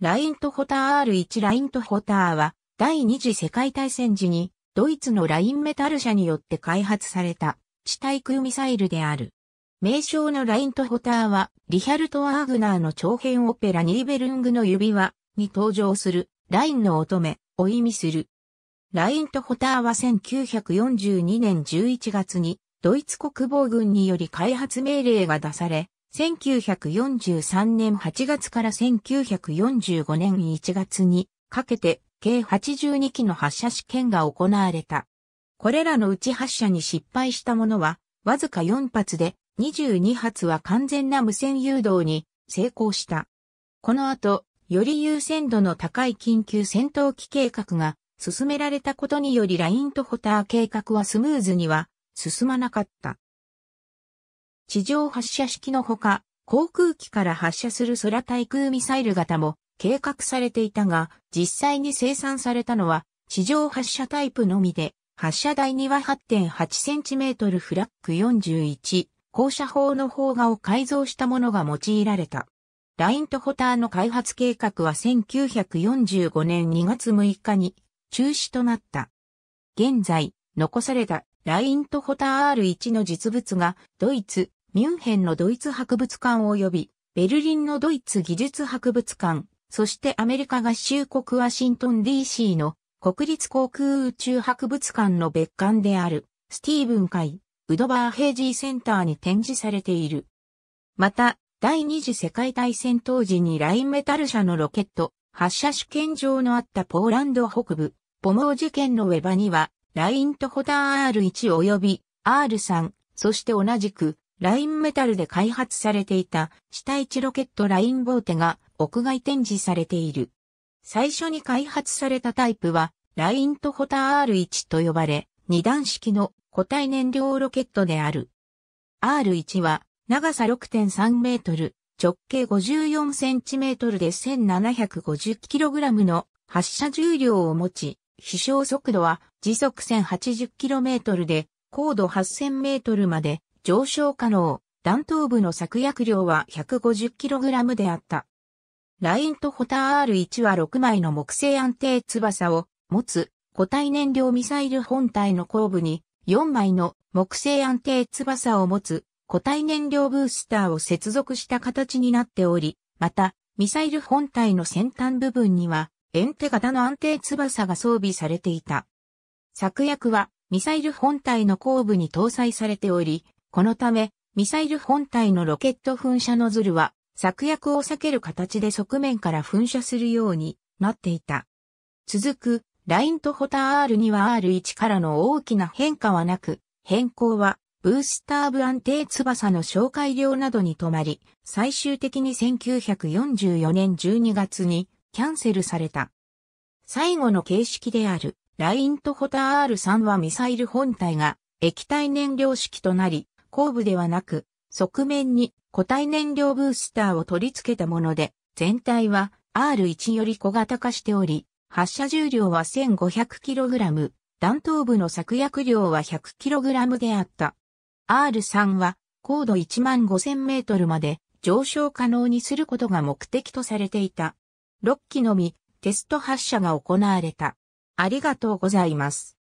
ライントホター R1 ライントホターは、第二次世界大戦時に、ドイツのラインメタル社によって開発された、地対空ミサイルである。名称のライントホターは、リヒャルト・ワーグナーの長編オペラニーベルングの指輪に登場する、ラインの乙女を意味する。ライントホターは1942年11月に、ドイツ国防軍により開発命令が出され、1943年8月から1945年1月にかけて計82機の発射試験が行われた。これらのうち発射に失敗したものはわずか4発で22発は完全な無線誘導に成功した。この後、より優先度の高い緊急戦闘機計画が進められたことによりラインとホター計画はスムーズには進まなかった。地上発射式のほか、航空機から発射する空対空ミサイル型も計画されていたが、実際に生産されたのは地上発射タイプのみで、発射台には 8.8cm フラッグ41、高射砲の砲画を改造したものが用いられた。ラインとホターの開発計画は1945年2月6日に中止となった。現在、残されたラインとホター R1 の実物がドイツ、ミュンヘンのドイツ博物館及び、ベルリンのドイツ技術博物館、そしてアメリカ合衆国ワシントン DC の国立航空宇宙博物館の別館である、スティーブン海、ウドバーヘイジーセンターに展示されている。また、第二次世界大戦当時にラインメタル社のロケット、発射試験場のあったポーランド北部、ポモー事件のウェバには、ラインとホター R1 及び R3、そして同じくラインメタルで開発されていた死体置ロケットラインボーテが屋外展示されている。最初に開発されたタイプは、ライントホタ R1 と呼ばれ、二段式の固体燃料ロケットである。R1 は長さ6.3メートル、直径54センチメートルで1750キログラムの発射重量を持ち、飛翔速度は時速1080キロメートルで高度8000メートルまで上昇可能、弾頭部の作薬量は 150kg であった。ラインとホター R1 は6枚の木製安定翼を持つ固体燃料ミサイル本体の後部に4枚の木製安定翼を持つ固体燃料ブースターを接続した形になっており、またミサイル本体の先端部分にはエンテ型の安定翼が装備されていた。作薬はミサイル本体の後部に搭載されており、このため、ミサイル本体のロケット噴射ノズルは、策略を避ける形で側面から噴射するようになっていた。続く、ラインとホター R には R1 からの大きな変化はなく、変更は、ブースター部安定翼の紹介量などに止まり、最終的に1944年12月にキャンセルされた。最後の形式である、ラインとホター R3 はミサイル本体が液体燃料式となり、後部ではなく、側面に固体燃料ブースターを取り付けたもので、全体は R1 より小型化しており、発射重量は 1500kg、弾頭部の作薬量は 100kg であった。R3 は高度1万5000メートルまで上昇可能にすることが目的とされていた。6機のみテスト発射が行われた。ありがとうございます。